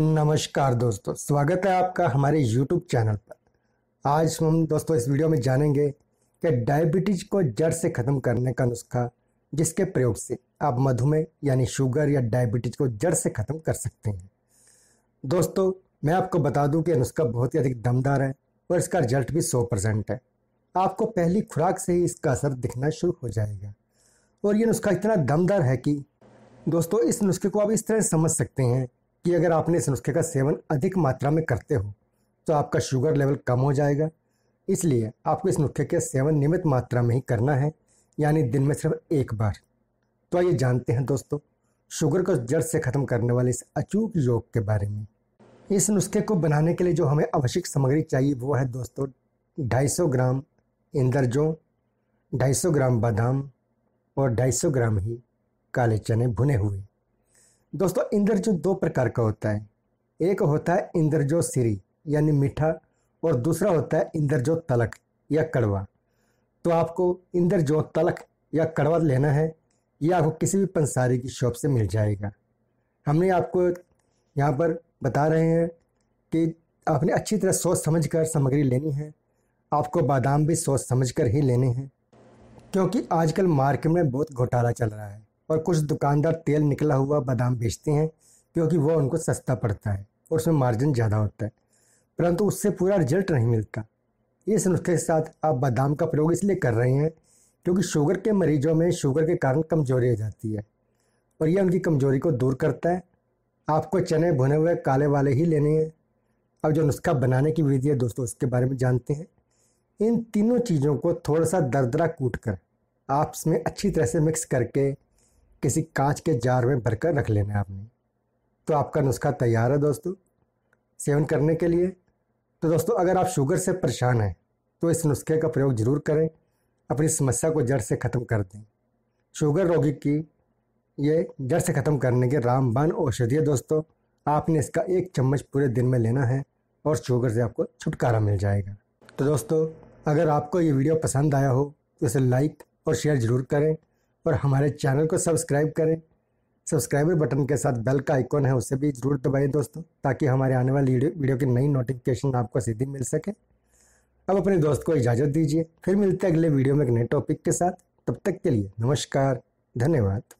नमस्कार दोस्तों स्वागत है आपका हमारे यूट्यूब चैनल पर आज हम दोस्तों इस वीडियो में जानेंगे कि डायबिटीज को जड़ से ख़त्म करने का नुस्खा जिसके प्रयोग से आप मधुमेह यानी शुगर या डायबिटीज को जड़ से ख़त्म कर सकते हैं दोस्तों मैं आपको बता दूं कि यह नुस्खा बहुत ही अधिक दमदार है और इसका रिजल्ट भी सौ परसेंट है आपको पहली खुराक से ही इसका असर दिखना शुरू हो जाएगा और ये नुस्खा इतना दमदार है कि दोस्तों इस नुस्खे को आप इस तरह समझ सकते हैं कि अगर आपने इस नुस्खे का सेवन अधिक मात्रा में करते हो तो आपका शुगर लेवल कम हो जाएगा इसलिए आपको इस नुस्खे के सेवन नियमित मात्रा में ही करना है यानी दिन में सिर्फ एक बार तो आइए जानते हैं दोस्तों शुगर को जड़ से ख़त्म करने वाले इस अचूक योग के बारे में इस नुस्खे को बनाने के लिए जो हमें आवश्यक सामग्री चाहिए वो है दोस्तों ढाई ग्राम इंदरजों 250 ग्राम बादाम और ढाई ग्राम ही काले चने भुने हुए दोस्तों इंद्रजो दो प्रकार का होता है एक होता है इंद्रजो सिरी यानी मीठा और दूसरा होता है इंद्रजो तलक या कड़वा तो आपको इंद्रजो तलक या कड़वा लेना है यह आपको किसी भी पंसारी की शॉप से मिल जाएगा हमने आपको यहाँ पर बता रहे हैं कि आपने अच्छी तरह सोच समझ कर सामग्री लेनी है आपको बादाम भी सोच समझ कर ही लेने हैं क्योंकि आजकल मार्केट में बहुत घोटाला चल रहा है और कुछ दुकानदार तेल निकला हुआ बादाम बेचते हैं क्योंकि वह उनको सस्ता पड़ता है और उसमें मार्जिन ज़्यादा होता है परंतु उससे पूरा रिजल्ट नहीं मिलता इस नुस्खे के साथ आप बादाम का प्रयोग इसलिए कर रहे हैं क्योंकि शुगर के मरीजों में शुगर के कारण कमजोरी आ जाती है और यह उनकी कमजोरी को दूर करता है आपको चने भुने हुए काले वाले ही लेने हैं अब जो नुस्खा बनाने की विधि है दोस्तों उसके बारे में जानते हैं इन तीनों चीज़ों को थोड़ा सा दरदरा कूट कर आप इसमें अच्छी तरह से मिक्स करके किसी कांच के जार में भरकर रख लेना है आपने तो आपका नुस्खा तैयार है दोस्तों सेवन करने के लिए तो दोस्तों अगर आप शुगर से परेशान हैं तो इस नुस्खे का प्रयोग ज़रूर करें अपनी समस्या को जड़ से ख़त्म कर दें शुगर रोगी की ये जड़ से ख़त्म करने के रामबान औषधि है दोस्तों आपने इसका एक चम्मच पूरे दिन में लेना है और शुगर से आपको छुटकारा मिल जाएगा तो दोस्तों अगर आपको ये वीडियो पसंद आया हो तो इसे लाइक और शेयर ज़रूर करें और हमारे चैनल को सब्सक्राइब करें सब्सक्राइबर बटन के साथ बेल का आइकॉन है उसे भी ज़रूर दबाएं दोस्तों ताकि हमारे आने वाली वीडियो की नई नोटिफिकेशन आपको सीधी मिल सके अब अपने दोस्त को इजाज़त दीजिए फिर मिलते हैं अगले वीडियो में एक नए टॉपिक के साथ तब तक के लिए नमस्कार धन्यवाद